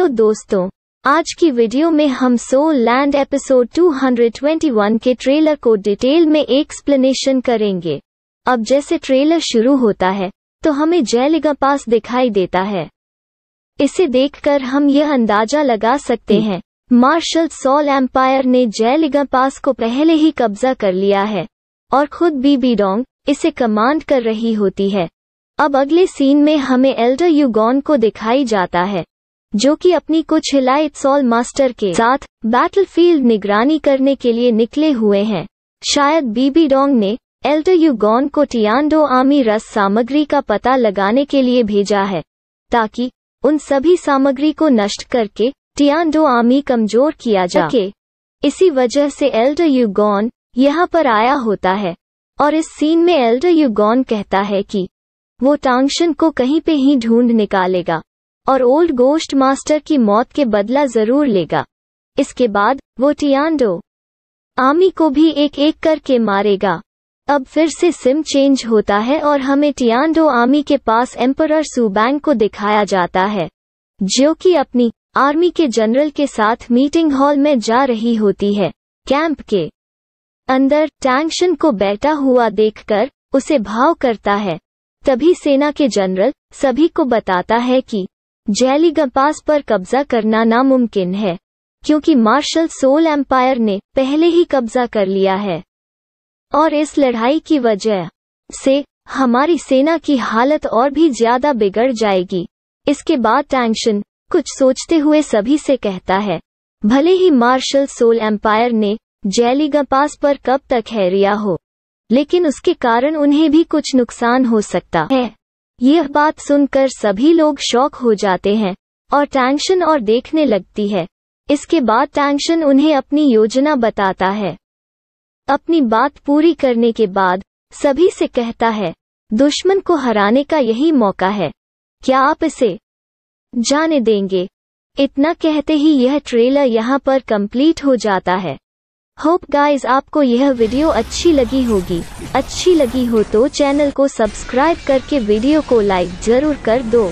hello दोस्तों आज की वीडियो में हम सोल लैंड एपिसोड 221 के ट्रेलर को डिटेल में एक्सप्लेनेशन करेंगे अब जैसे ट्रेलर शुरू होता है तो हमें जयलिगा पास दिखाई देता है इसे देखकर हम यह अंदाजा लगा सकते हैं मार्शल सॉल एम्पायर ने जयलिगा पास को पहले ही कब्जा कर लिया है और खुद बीबी डोंग इसे कमांड कर रही होती है अब अगले सीन में हमें एल्डर यूगॉन को दिखाई जाता है जो कि अपनी कुछ हिला सॉल मास्टर के साथ बैटलफील्ड निगरानी करने के लिए निकले हुए हैं शायद बीबी डोंग ने एल्टर यूगॉन को टियांडो आर्मी रस सामग्री का पता लगाने के लिए भेजा है ताकि उन सभी सामग्री को नष्ट करके टियांडो आर्मी कमजोर किया जा सके इसी वजह से एल्डर यूगॉन यहाँ पर आया होता है और इस सीन में एल्डर यूगॉन कहता है कि वो टांगशन को कहीं पे ही ढूंढ निकालेगा और ओल्ड गोश्त मास्टर की मौत के बदला जरूर लेगा इसके बाद वो टियांडो आमी को भी एक एक करके मारेगा अब फिर से सिम चेंज होता है और हमें टियांडो आर्मी के पास एम्परर सुबैंग को दिखाया जाता है जो कि अपनी आर्मी के जनरल के साथ मीटिंग हॉल में जा रही होती है कैंप के अंदर टैंक्शन को बैठा हुआ देखकर उसे भाव करता है तभी सेना के जनरल सभी को बताता है कि जैली पास पर कब्जा करना नामुमकिन है क्योंकि मार्शल सोल एम्पायर ने पहले ही कब्जा कर लिया है और इस लड़ाई की वजह से हमारी सेना की हालत और भी ज्यादा बिगड़ जाएगी इसके बाद टैंक्शन कुछ सोचते हुए सभी से कहता है भले ही मार्शल सोल एम्पायर ने जैली पास पर कब तक हैरिया हो लेकिन उसके कारण उन्हें भी कुछ नुकसान हो सकता है यह बात सुनकर सभी लोग शौक हो जाते हैं और टैंक्शन और देखने लगती है इसके बाद टैंक्शन उन्हें अपनी योजना बताता है अपनी बात पूरी करने के बाद सभी से कहता है दुश्मन को हराने का यही मौका है क्या आप इसे जाने देंगे इतना कहते ही यह ट्रेलर यहाँ पर कंप्लीट हो जाता है होप गाइस आपको यह वीडियो अच्छी लगी होगी अच्छी लगी हो तो चैनल को सब्सक्राइब करके वीडियो को लाइक जरूर कर दो